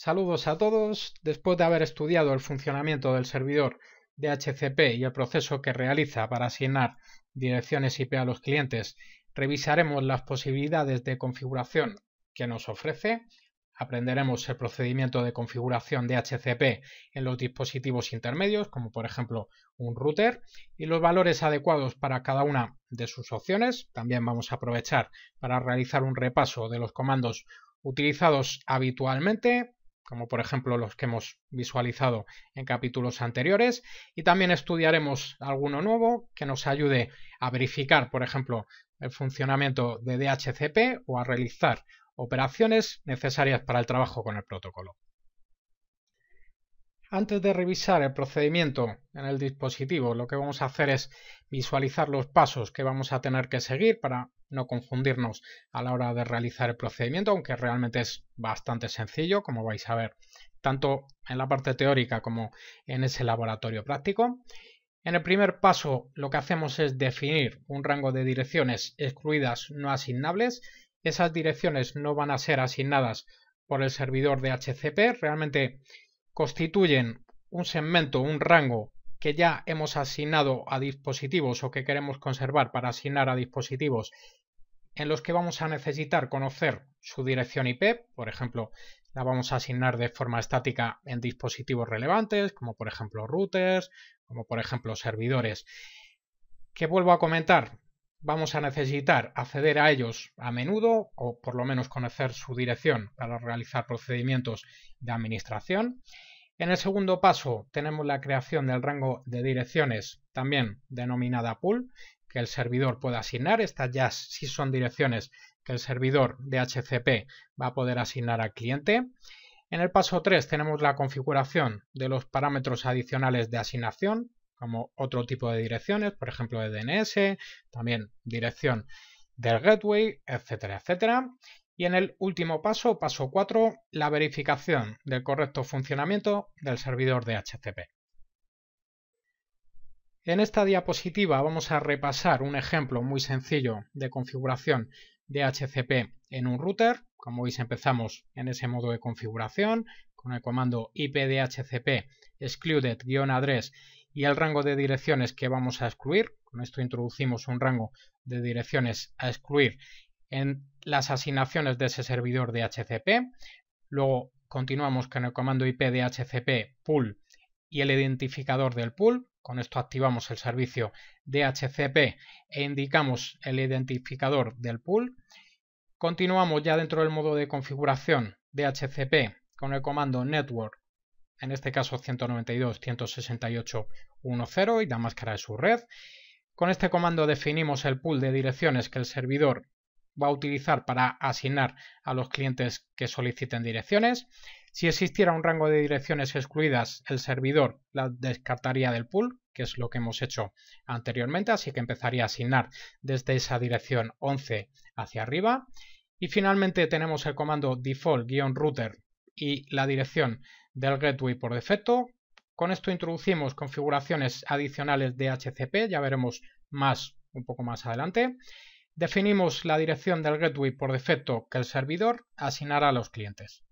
Saludos a todos. Después de haber estudiado el funcionamiento del servidor de y el proceso que realiza para asignar direcciones IP a los clientes, revisaremos las posibilidades de configuración que nos ofrece. Aprenderemos el procedimiento de configuración de HCP en los dispositivos intermedios, como por ejemplo un router, y los valores adecuados para cada una de sus opciones. También vamos a aprovechar para realizar un repaso de los comandos utilizados habitualmente como por ejemplo los que hemos visualizado en capítulos anteriores, y también estudiaremos alguno nuevo que nos ayude a verificar, por ejemplo, el funcionamiento de DHCP o a realizar operaciones necesarias para el trabajo con el protocolo. Antes de revisar el procedimiento en el dispositivo, lo que vamos a hacer es visualizar los pasos que vamos a tener que seguir para no confundirnos a la hora de realizar el procedimiento, aunque realmente es bastante sencillo, como vais a ver, tanto en la parte teórica como en ese laboratorio práctico. En el primer paso lo que hacemos es definir un rango de direcciones excluidas no asignables. Esas direcciones no van a ser asignadas por el servidor de HCP, realmente constituyen un segmento, un rango que ya hemos asignado a dispositivos o que queremos conservar para asignar a dispositivos en los que vamos a necesitar conocer su dirección IP, por ejemplo, la vamos a asignar de forma estática en dispositivos relevantes, como por ejemplo routers, como por ejemplo servidores. Que vuelvo a comentar, vamos a necesitar acceder a ellos a menudo o por lo menos conocer su dirección para realizar procedimientos de administración. En el segundo paso tenemos la creación del rango de direcciones, también denominada pool, que el servidor puede asignar. Estas ya sí son direcciones que el servidor de HCP va a poder asignar al cliente. En el paso 3 tenemos la configuración de los parámetros adicionales de asignación, como otro tipo de direcciones, por ejemplo de DNS, también dirección del gateway, etcétera, etcétera. Y en el último paso, paso 4, la verificación del correcto funcionamiento del servidor de HTTP. En esta diapositiva vamos a repasar un ejemplo muy sencillo de configuración de HCP en un router. Como veis empezamos en ese modo de configuración con el comando ip ipdhcp excluded-address y el rango de direcciones que vamos a excluir. Con esto introducimos un rango de direcciones a excluir en las asignaciones de ese servidor de HCP, luego continuamos con el comando IP de HCP pool y el identificador del pool, con esto activamos el servicio DHCP e indicamos el identificador del pool. Continuamos ya dentro del modo de configuración DHCP con el comando network, en este caso 192.168.1.0 y la máscara de su red. Con este comando definimos el pool de direcciones que el servidor va a utilizar para asignar a los clientes que soliciten direcciones. Si existiera un rango de direcciones excluidas, el servidor las descartaría del pool, que es lo que hemos hecho anteriormente, así que empezaría a asignar desde esa dirección 11 hacia arriba. Y finalmente tenemos el comando default-router y la dirección del gateway por defecto. Con esto introducimos configuraciones adicionales de HCP, ya veremos más un poco más adelante definimos la dirección del gateway por defecto que el servidor asignará a los clientes.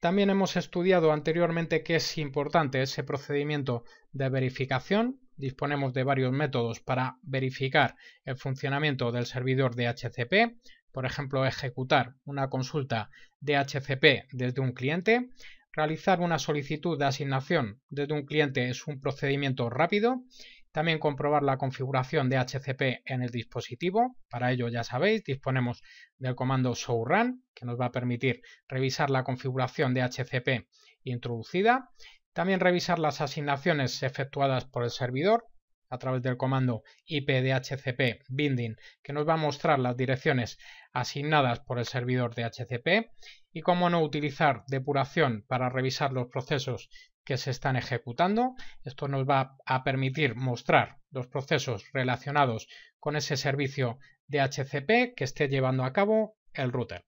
También hemos estudiado anteriormente que es importante ese procedimiento de verificación. Disponemos de varios métodos para verificar el funcionamiento del servidor de HCP. por ejemplo, ejecutar una consulta HCP desde un cliente, realizar una solicitud de asignación desde un cliente es un procedimiento rápido también comprobar la configuración de HCP en el dispositivo. Para ello, ya sabéis, disponemos del comando run que nos va a permitir revisar la configuración de HCP introducida. También revisar las asignaciones efectuadas por el servidor a través del comando ip HCP binding que nos va a mostrar las direcciones asignadas por el servidor de HCP y cómo no utilizar depuración para revisar los procesos que se están ejecutando. Esto nos va a permitir mostrar los procesos relacionados con ese servicio DHCP que esté llevando a cabo el router.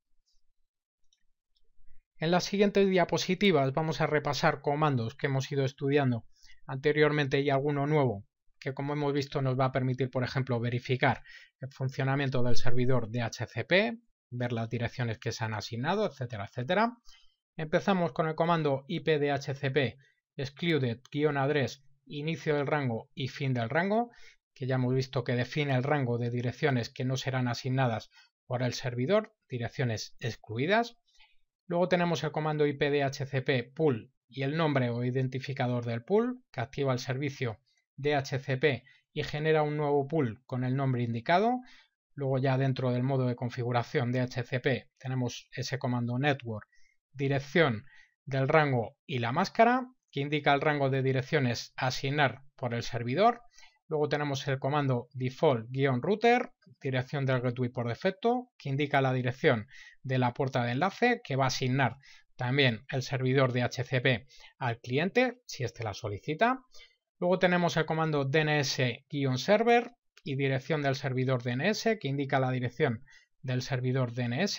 En las siguientes diapositivas vamos a repasar comandos que hemos ido estudiando anteriormente y alguno nuevo que como hemos visto nos va a permitir, por ejemplo, verificar el funcionamiento del servidor DHCP, ver las direcciones que se han asignado, etcétera, etcétera. Empezamos con el comando ipdhcp excluded-address inicio del rango y fin del rango, que ya hemos visto que define el rango de direcciones que no serán asignadas por el servidor, direcciones excluidas. Luego tenemos el comando ipdhcp pool y el nombre o identificador del pool, que activa el servicio DHCP y genera un nuevo pool con el nombre indicado. Luego ya dentro del modo de configuración DHCP tenemos ese comando network dirección del rango y la máscara, que indica el rango de direcciones a asignar por el servidor. Luego tenemos el comando default-router, dirección del gateway por defecto, que indica la dirección de la puerta de enlace que va a asignar también el servidor de HCP al cliente, si éste la solicita. Luego tenemos el comando DNS-server y dirección del servidor DNS, que indica la dirección del servidor DNS.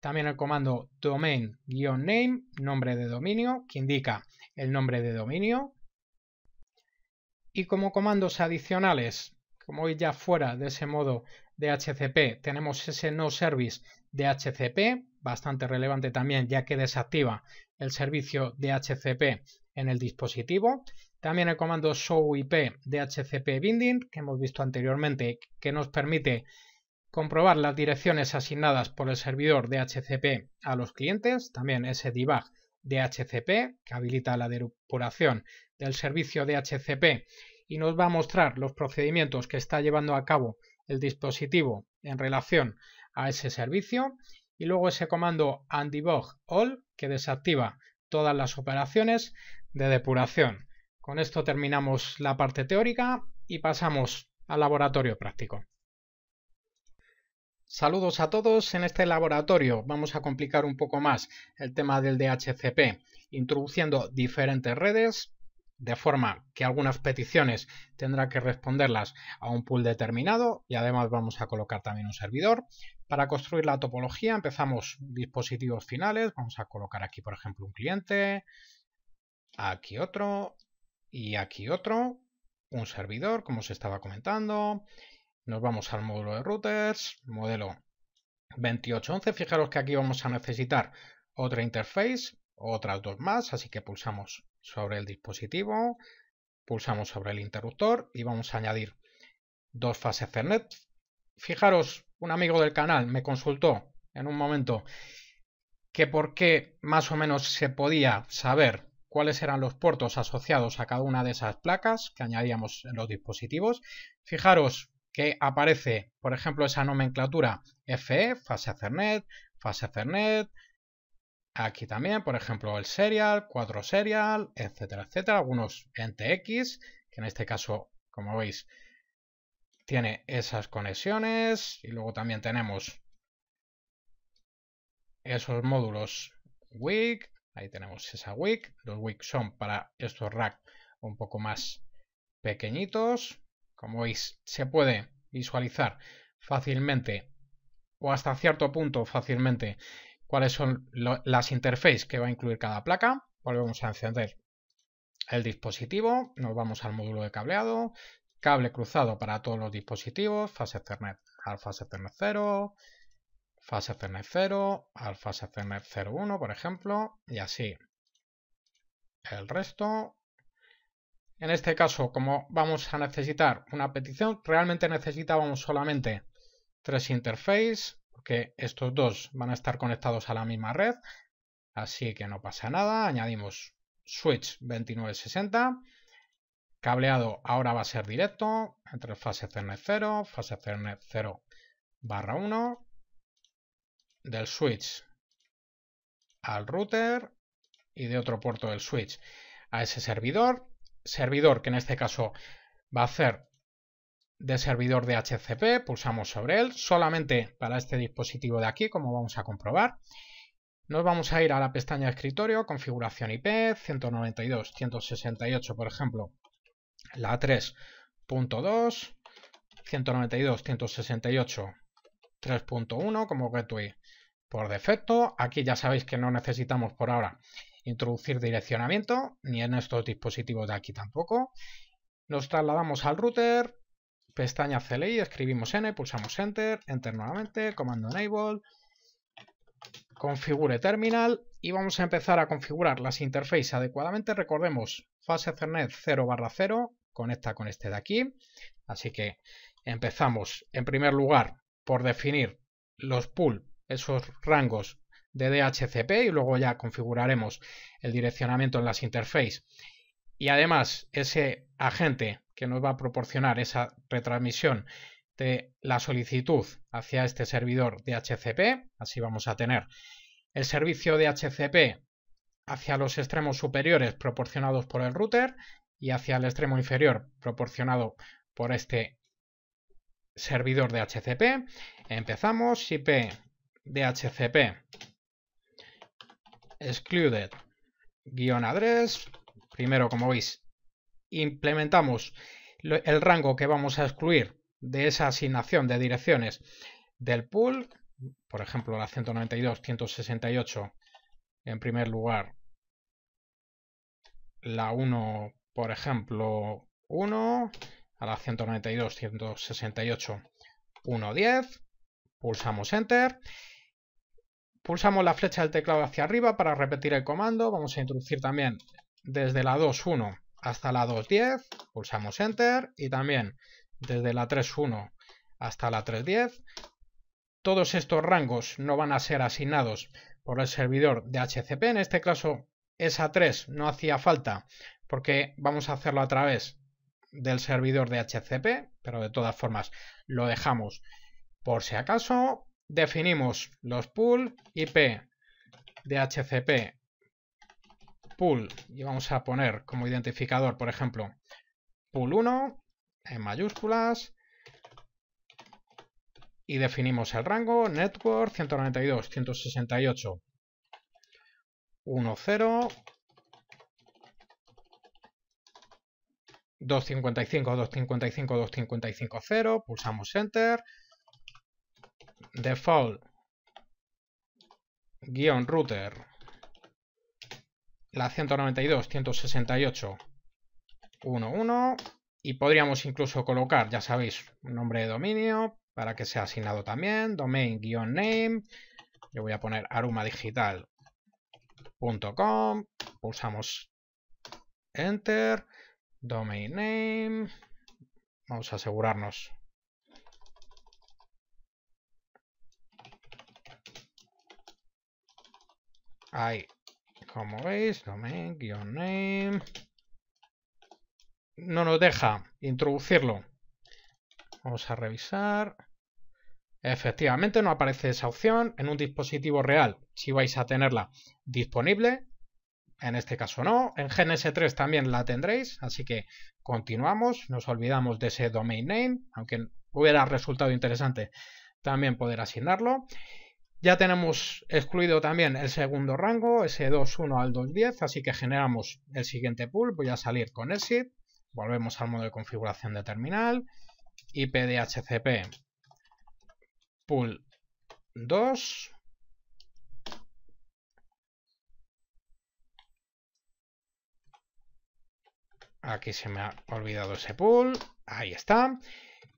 También el comando domain-name, nombre de dominio, que indica el nombre de dominio. Y como comandos adicionales, como ya fuera de ese modo de DHCP, tenemos ese no service DHCP, bastante relevante también ya que desactiva el servicio DHCP en el dispositivo. También el comando show IP DHCP binding que hemos visto anteriormente que nos permite Comprobar las direcciones asignadas por el servidor DHCP a los clientes, también ese debug DHCP que habilita la depuración del servicio DHCP y nos va a mostrar los procedimientos que está llevando a cabo el dispositivo en relación a ese servicio y luego ese comando undebug all que desactiva todas las operaciones de depuración. Con esto terminamos la parte teórica y pasamos al laboratorio práctico. Saludos a todos. En este laboratorio vamos a complicar un poco más el tema del DHCP, introduciendo diferentes redes, de forma que algunas peticiones tendrá que responderlas a un pool determinado y además vamos a colocar también un servidor. Para construir la topología empezamos dispositivos finales, vamos a colocar aquí por ejemplo un cliente, aquí otro y aquí otro, un servidor como se estaba comentando nos vamos al módulo de routers, modelo 2811. Fijaros que aquí vamos a necesitar otra interface, otras dos más, así que pulsamos sobre el dispositivo, pulsamos sobre el interruptor y vamos a añadir dos fases Ethernet. Fijaros, un amigo del canal me consultó en un momento que por qué más o menos se podía saber cuáles eran los puertos asociados a cada una de esas placas que añadíamos en los dispositivos. Fijaros, que aparece, por ejemplo, esa nomenclatura FE, fase Ethernet, fase Ethernet, aquí también, por ejemplo, el serial, 4 serial, etcétera, etcétera, algunos NTX, que en este caso, como veis, tiene esas conexiones y luego también tenemos esos módulos WIC, ahí tenemos esa WIC, los WIC son para estos racks un poco más pequeñitos, como veis se puede visualizar fácilmente o hasta cierto punto fácilmente cuáles son las interfaces que va a incluir cada placa. Pues Volvemos a encender el dispositivo, nos vamos al módulo de cableado, cable cruzado para todos los dispositivos, fase Ethernet alfa Ethernet 0, fase Ethernet 0, alfa Ethernet 01, por ejemplo, y así el resto, en este caso, como vamos a necesitar una petición, realmente necesitábamos solamente tres interfaces, porque estos dos van a estar conectados a la misma red, así que no pasa nada, añadimos switch 2960, cableado ahora va a ser directo, entre fase cernet 0, fase cernet 0 barra 1, del switch al router y de otro puerto del switch a ese servidor servidor, que en este caso va a ser de servidor de HCP, pulsamos sobre él, solamente para este dispositivo de aquí, como vamos a comprobar. Nos vamos a ir a la pestaña escritorio, configuración IP, 192.168 por ejemplo, la 3.2, 192, 168, 3.1 como gateway por defecto. Aquí ya sabéis que no necesitamos por ahora introducir direccionamiento, ni en estos dispositivos de aquí tampoco. Nos trasladamos al router, pestaña CLI, escribimos N, pulsamos Enter, Enter nuevamente, comando Enable, configure terminal y vamos a empezar a configurar las interfaces adecuadamente. Recordemos, fase Ethernet 0 barra 0 conecta con este de aquí. Así que empezamos en primer lugar por definir los pool, esos rangos de DHCP y luego ya configuraremos el direccionamiento en las interfaces. Y además, ese agente que nos va a proporcionar esa retransmisión de la solicitud hacia este servidor DHCP, así vamos a tener el servicio DHCP hacia los extremos superiores proporcionados por el router y hacia el extremo inferior proporcionado por este servidor DHCP. Empezamos IP DHCP excluded guión address. Primero, como veis, implementamos el rango que vamos a excluir de esa asignación de direcciones del pool, por ejemplo la 192, 168 en primer lugar, la 1 por ejemplo 1, a la 192, 168, 110, pulsamos enter Pulsamos la flecha del teclado hacia arriba para repetir el comando. Vamos a introducir también desde la 2.1 hasta la 2.10. Pulsamos Enter y también desde la 3.1 hasta la 3.10. Todos estos rangos no van a ser asignados por el servidor de HCP. En este caso, esa 3 no hacía falta porque vamos a hacerlo a través del servidor de HCP, pero de todas formas lo dejamos por si acaso definimos los pool IP de HCP pool y vamos a poner como identificador, por ejemplo, pool 1 en mayúsculas y definimos el rango network 192 168 1 0 255 255 255 0 pulsamos enter default guión router la 192 168 11 y podríamos incluso colocar ya sabéis nombre de dominio para que sea asignado también domain name yo voy a poner arumadigital.com pulsamos enter domain name vamos a asegurarnos Ahí. Como veis, domain, name. No nos deja introducirlo. Vamos a revisar. Efectivamente, no aparece esa opción en un dispositivo real. Si vais a tenerla disponible, en este caso no. En GNS3 también la tendréis, así que continuamos. Nos olvidamos de ese domain name, aunque hubiera resultado interesante también poder asignarlo. Ya tenemos excluido también el segundo rango, ese 2.1 al 2.10, así que generamos el siguiente pool. Voy a salir con exit, volvemos al modo de configuración de terminal, IP pool 2. Aquí se me ha olvidado ese pool, ahí está.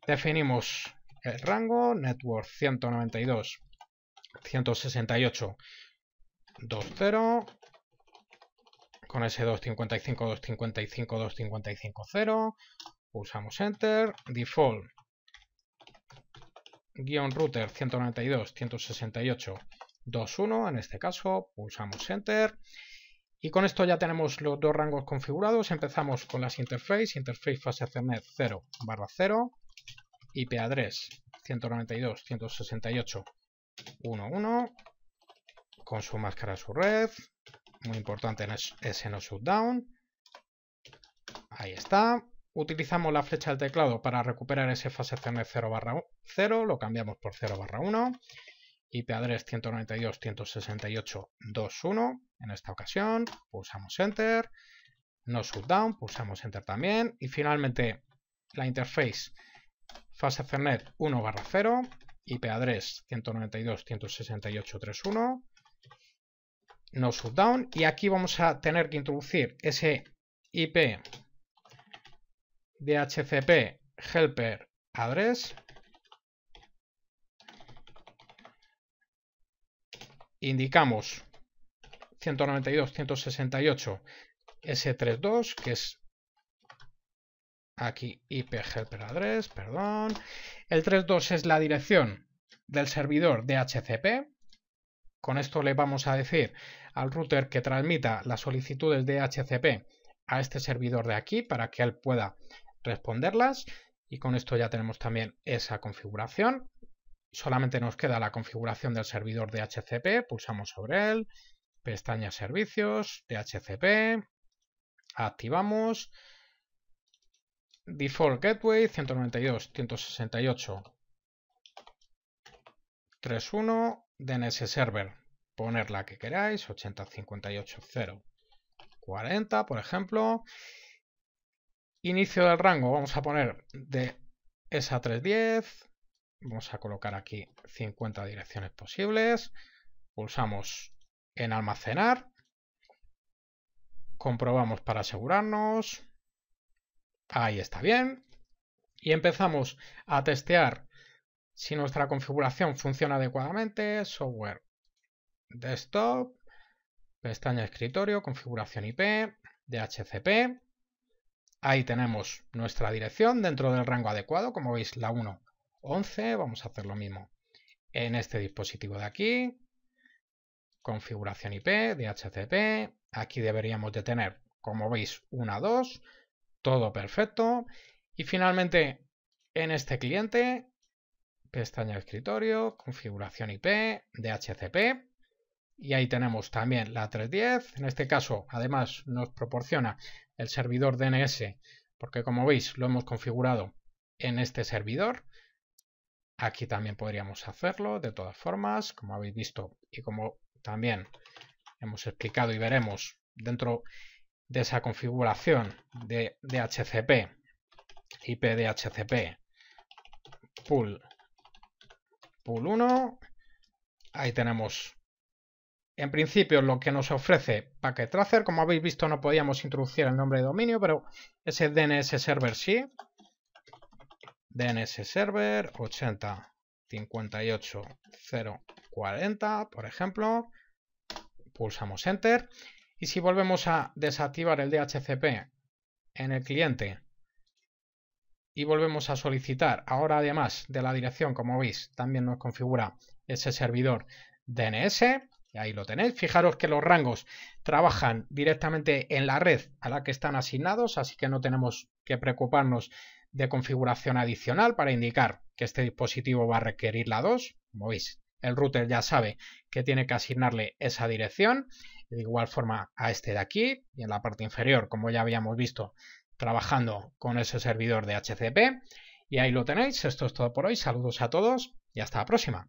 Definimos el rango, network 192 168, 2,0. Con ese 255, 255, 255, Pulsamos Enter. Default. Guión router 192, 168, 2.1 en este caso, pulsamos Enter y con esto ya tenemos los dos rangos configurados, empezamos con las interface, interface fase Ethernet 0 barra 0, IP address 192, 168, 1, 1. Con su máscara su red. Muy importante en ese no shutdown. Ahí está. Utilizamos la flecha del teclado para recuperar ese fase cernet 0 barra 0. Lo cambiamos por 0 barra 1. IP address 192.168.2.1. En esta ocasión pulsamos Enter. No shutdown. Pulsamos Enter también. Y finalmente la interface fase cernet 1 barra 0 IP address 192.168.3.1 no shutdown y aquí vamos a tener que introducir ese IP DHCP helper address indicamos 192.168 S32 que es Aquí IP helper address, perdón. El 3.2 es la dirección del servidor DHCP. Con esto le vamos a decir al router que transmita las solicitudes de DHCP a este servidor de aquí para que él pueda responderlas. Y con esto ya tenemos también esa configuración. Solamente nos queda la configuración del servidor DHCP. Pulsamos sobre él. Pestaña Servicios, DHCP. Activamos. Default Gateway 192, 168, 31, DNS Server. Poner la que queráis, 80.58.0.40 40, por ejemplo. Inicio del rango, vamos a poner de esa 310. Vamos a colocar aquí 50 direcciones posibles. Pulsamos en almacenar. Comprobamos para asegurarnos. Ahí está bien. Y empezamos a testear si nuestra configuración funciona adecuadamente. Software desktop, pestaña escritorio, configuración IP, DHCP. Ahí tenemos nuestra dirección dentro del rango adecuado, como veis la 1.11. Vamos a hacer lo mismo en este dispositivo de aquí. Configuración IP, DHCP. Aquí deberíamos de tener, como veis, una 2 todo perfecto. Y finalmente, en este cliente, pestaña escritorio, configuración IP, DHCP. Y ahí tenemos también la 310. En este caso, además, nos proporciona el servidor DNS, porque como veis, lo hemos configurado en este servidor. Aquí también podríamos hacerlo, de todas formas, como habéis visto y como también hemos explicado y veremos dentro de esa configuración de DHCP, IP DHCP, pool, pool 1, ahí tenemos en principio lo que nos ofrece Packet Tracer, como habéis visto no podíamos introducir el nombre de dominio, pero ese DNS server sí. DNS server 8058040, por ejemplo. Pulsamos Enter y si volvemos a desactivar el DHCP en el cliente y volvemos a solicitar, ahora además de la dirección, como veis, también nos configura ese servidor DNS, y ahí lo tenéis. Fijaros que los rangos trabajan directamente en la red a la que están asignados, así que no tenemos que preocuparnos de configuración adicional para indicar que este dispositivo va a requerir la 2. Como veis, el router ya sabe que tiene que asignarle esa dirección de igual forma a este de aquí y en la parte inferior, como ya habíamos visto, trabajando con ese servidor de HCP. Y ahí lo tenéis, esto es todo por hoy, saludos a todos y hasta la próxima.